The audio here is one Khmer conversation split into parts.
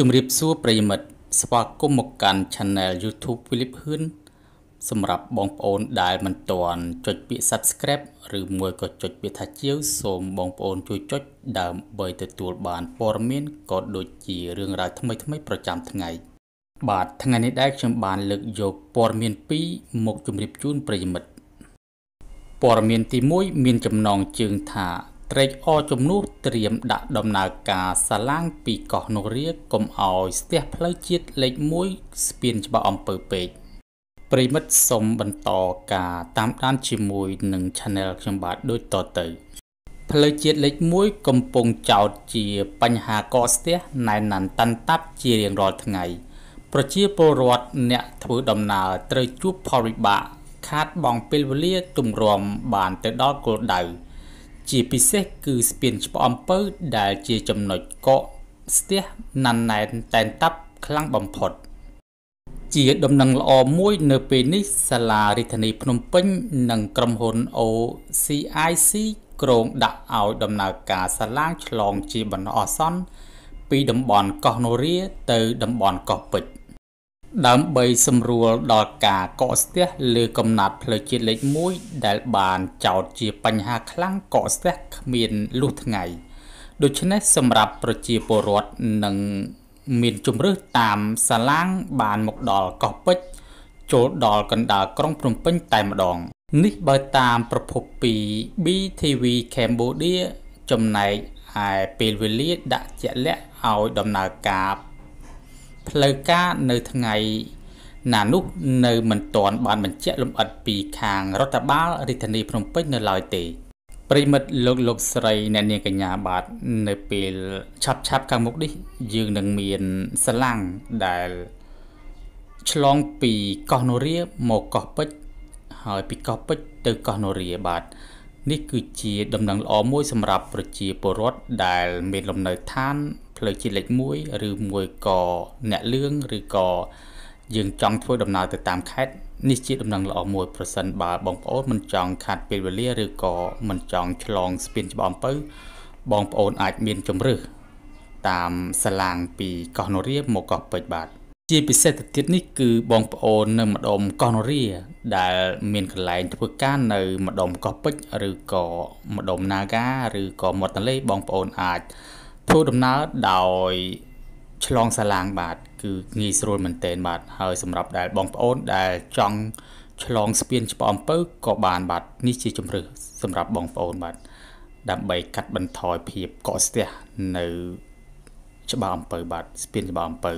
ជំរាបសួរប្រិយមិត្តស្វាគមន៍មកកាន់ Channel YouTube Philip Huyn សម្រាប់បងប្អូនដែលមិនទាន់ចុចពាក្យ Subscribe ឬមួយក៏ចុចពាក្យថាជាវ សូមបងប្អូនជួយចុចដើម្បីទទួលបានព័ត៌មានក៏ដូចជារឿងរ៉ាវថ្មីៗប្រចាំថ្ងៃ បាទថ្ងៃនេះដែរខ្ញុំបាន លើកយកព័ត៌មាន2មកជម្រាបជូនប្រិយមិត្តព័ត៌មានទី1មានចំណងជើងថាត្រេកអរជំនួសត្រៀមដាក់ដំណើរការសាឡាងពីកោះនរាកុំឲ្យស្ទះផ្លូវជាតិលេខ1ស្ពានច្បារអំពើពេកប្រិមិត្តសូមបន្តការតាមដានជាមួយនឹង Channel ខ្ញុំបាទដូចតទៅផ្លូវជាតិលេខ1កំពុងចោតជាបញ្ហាកកស្ទះណែនណាន់តាន់តាប់ជារៀងរាល់ថ្ងៃ ប្រជាពលរដ្ឋអ្នកធ្វើដំណើរត្រូវជួបផលវិបាក ខាតបង់ពេលវេលាទម្រាំបានទៅដល់គោលដៅ។ជាពិសេស គឺស្ពានឆ្ប្អអំពៅដែលជាចំណុចកកស្ទះណាន់ណែនតែនតាប់ខ្លាំងបំផុត ជា ដំណឹងល្អមួយនៅពេលនេះសាលារដ្ឋាភិបាលភ្នំពេញនិងក្រុមហ៊ុន OCIC ក្រុងដាក់ឲ្យ ដំណើរការសាឡាងឆ្លងជាបណ្ដោះអាសន្នពីតំបន់ កោះនរាទៅតំបន់កោះពេជ្រដើម្បីសម្រួលដល់ការកកស្ទះលើកំណត់ផ្លូវជាតិលេខ1ដែលបានចោទជាបញ្ហាខ្លាំងកកស្ទះគ្មានលុះថ្ងៃ ដូច្នេះសម្រាប់ប្រជាពលរដ្ឋនឹងមានជំរឿសតាមសាឡាងបានមកដល់កោះពេជ្រចូលដល់កណ្ដាលក្រុងភ្នំពេញតែម្ដងនេះបើតាមប្រភពពី BTV Cambodia ចំណែកឯពេលវេលាដាក់ជាក់លាក់ឲ្យដំណើរការផ្លូវការនៅថ្ងៃណានោះនៅមិនទាន់បានបញ្ជាក់លម្អិតពីខាងរដ្ឋបាលរាជធានីភ្នំពេញនៅឡើយទេប្រិមិត្តលោកលោកស្រីអ្នកនាងកញ្ញាបាទនៅពេលឆាប់ឆាប់ខាងមុខនេះយើងនឹងមានសឡាំងដែល ឆ្លងពីកោះនរាមកកោះពេជ្រហើយពីកោះពេជ្រទៅកោះនរាបាទនេះគឺជាដំណឹងល្អមួយសម្រាប់ប្រជាពលរដ្ឋដែលមានលំនៅឋានផ្លូវជាតិលេខ1ឬមួយក៏អ្នកលឿងឬក៏យើងចង់ធ្វើដំណើរទៅតាមខេត្តនេះជាដំណឹងល្អមួយប្រសិនបើបងប្អូនមិនចង់ខាត់ពេលវេលាឬក៏មិនចង់ឆ្លងស្ពាន ច្បងពៅបងប្អូនអាចមានជំរឿសតាមសាឡាងពីកោះនរាមកកោះពេជ្របាទជាពិសេសទៅទៀតនេះគឺបងប្អូននៅម្ដុំកោះនរាដែលមានកន្លែង ធ្វើការនៅ ម្ដុំកោះពេជ្រឬក៏ម្ដុំនាការឬក៏មាត់ទន្លេបងប្អូនអាចធ្វើដំណើរដោយឆ្លងសាឡាងបាទគឺងាយស្រួលមែនទែនបាទហើយសម្រាប់ដែលបងប្អូនដែលចង់ឆ្លង ស្ពានឆ្ពោះអំពើក៏បានបាទនេះជាជំរឿសម្រាប់បងប្អូនបាទដើម្បីកាត់បន្ថយភាពកកស្ទះនៅច្បារអំពើបាទស្ពានច្បារអំពើ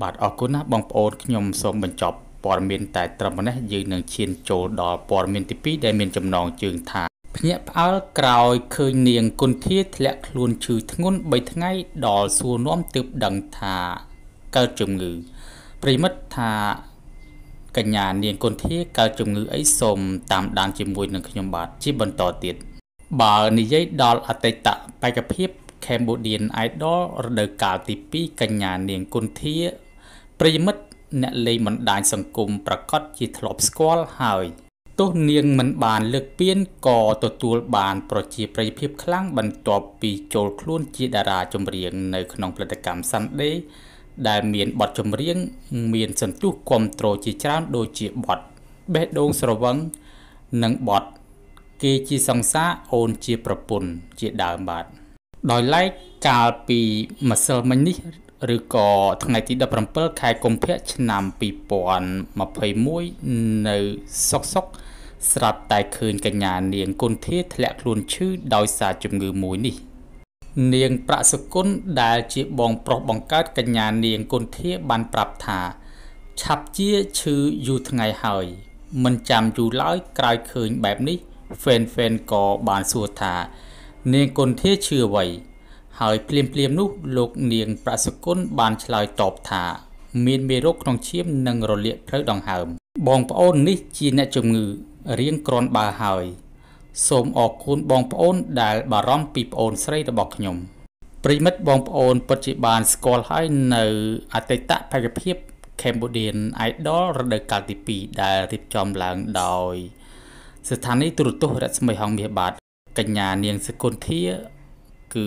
បាទអរគុណណាបងប្អូនខ្ញុំសូមបញ្ចប់ព័ត៌មាន តែត្រឹមប៉ុណ្ណេះយើងនឹងឈានចូលដល់ព័ត៌មានទី2ដែលមានចំណងជើងថាភ្ញាក់ផ្អើលក្រោយឃើញនាងគុន្ធាធ្លាក់ខ្លួនឈឺធ្ងន់3ថ្ងៃ ដល់សួរនាំទើបដឹងថាកើតជំងឺប្រិមិត្តថាកញ្ញានាងគុន្ធាកើតជំងឺអីសូមតាមដានជាមួយនឹងខ្ញុំបាទជាបន្តទៀតបើនិយាយដល់អតីតបេក្ខភាព Cambodian Idol រដូវកាលទី2កញ្ញានាងគុន្ធាប្រិមិត្តអ្នកលេងបណ្ដាញសង្គមប្រកាសជាធ្លាប់ស្គាល់ហើយទោះនាងមិនបានលើកពៀនក៏ទទួលបាន ប្រជាប្រិយភាពខ្លាំងបន្ទាប់ពីចូលខ្លួនជាតារាចម្រៀងនៅក្នុងផលិតកម្ម Sunday ដែលមានបទចម្រៀងមានសន្ទុះគ្រប់គ្រងជាច្រើនដូចជាបទបេះដូងស្រវឹងនិងបទគេជាសង្សារអូនជាប្រពន្ធជាដើមបាទដោយឡែកកាលពីម្សិលមិញនេះឬក៏ថ្ងៃទី17ខែកុម្ភៈឆ្នាំ2021នៅសុកសុកស្រាប់តែឃើញកញ្ញានាងគុនធាធ្លាក់ខ្លួនឈឺដោយសារជំងឺមួយនេះនាងប្រាក់សុគន្ធដែលជាបងប្រុសបង្កើតកញ្ញានាងគុនធាបានប្រាប់ថាឆាប់ជាឈឺយូរថ្ងៃហើយ មិនចាំយូរឡើយក្រោយឃើញបែបនេះ Fan Fan ក៏បានសួរថា នាងគុនធាឈឺអ្វីហើយភ្លាមភ្លាមនោះលោកនាងប្រសគុណបានឆ្លើយតបថាមានមេរោគក្នុងឈាមនិងរលាកផ្លូវដង្ហើម បងប្អូន នេះជាអ្នកជំងឺរៀងក្រនបើហើយសូមអរគុណបងប្អូនដែលបារម្ភពីប្អូនស្រីរបស់ខ្ញុំប្រិមិត្តបងប្អូនពិតជាបានស្គាល់ហើយនៅអតីតបេក្ខភាព Cambodian Idol រដូវកាលទី2ដែលរៀបចំឡើងដោយ ស្ថានីយទូរទស្សន៍រដ្ឋស្មីហងមាសបាទកញ្ញានាងសកុន្ធាគឺ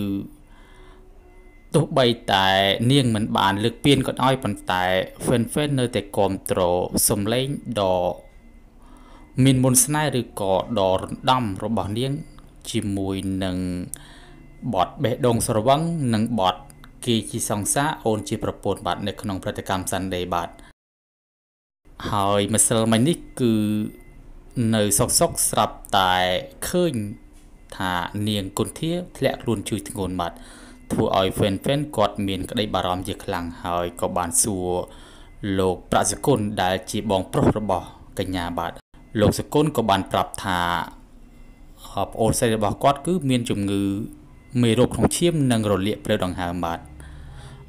ទោះបីតែនាងមិនបាន លើកពៀនក៏ដោយប៉ុន្តែ Fanfan នៅតែគ្រប់គ្រងសំឡេងដ៏មានមន្តស្នេហ៍ឬក៏ដ៏រំដំរបស់នាងជាមួយនឹងបទបេះដូងស្រវឹងនិងបទគេជាសង្សារអូនជាប្រពន្ធបាទនៅក្នុងព្រឹត្តិកម្ម Sunday បាទហើយម្សិលមិញនេះគឺនៅសុកសុកស្រាប់តែឃើញថានាងគុនធាធ្លាក់ខ្លួន ជួយធ្ងន់បាទធ្វើឲ្យហ្វេនហ្វេនគាត់មានក្តីបារម្ភជាខ្លាំងហើយក៏បានសួរលោកប្រាក់សគុណដែលជាបងប្រុសរបស់ កញ្ញាបាទលោកសគុណក៏បានប្រាប់ថាប្អូនស្រីរបស់គាត់គឺមានជំងឺមេរោគក្នុងឈាមនិងរលាក ព្រើដង្ហើមបាទ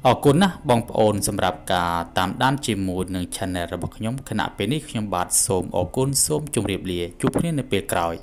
អរគុណណាស់បងប្អូនសម្រាប់ការតាមដានជាមួយនឹង Channel របស់ខ្ញុំគណៈពេលនេះខ្ញុំបាទសូមអរគុណសូមជម្រាបលាជួបគ្នានៅពេលក្រោយ